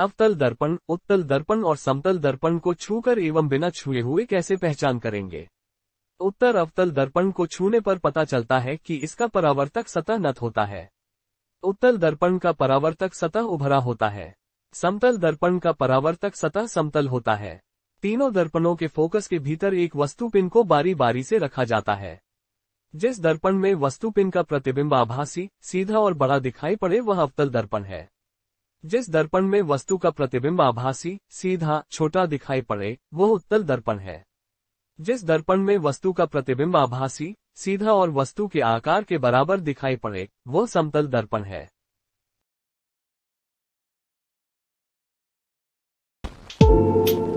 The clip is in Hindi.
अवतल दर्पण उत्तल दर्पण और समतल दर्पण को छूकर एवं बिना छुए हुए कैसे पहचान करेंगे उत्तर अवतल दर्पण को छूने पर पता चलता है कि इसका परावर्तक सतह नत होता है उत्तल दर्पण का परावर्तक सतह उभरा होता है समतल दर्पण का परावर्तक सतह समतल होता है तीनों दर्पणों के फोकस के भीतर एक वस्तु पिन को बारी बारी से रखा जाता है जिस दर्पण में वस्तु पिन का प्रतिबिंब आभासी सीधा और बड़ा दिखाई पड़े वह अवतल दर्पण है जिस दर्पण में वस्तु का प्रतिबिंब आभासी सीधा छोटा दिखाई पड़े वह उत्तल दर्पण है जिस दर्पण में वस्तु का प्रतिबिंब आभासी सीधा और वस्तु के आकार के बराबर दिखाई पड़े वह समतल दर्पण है Thank you.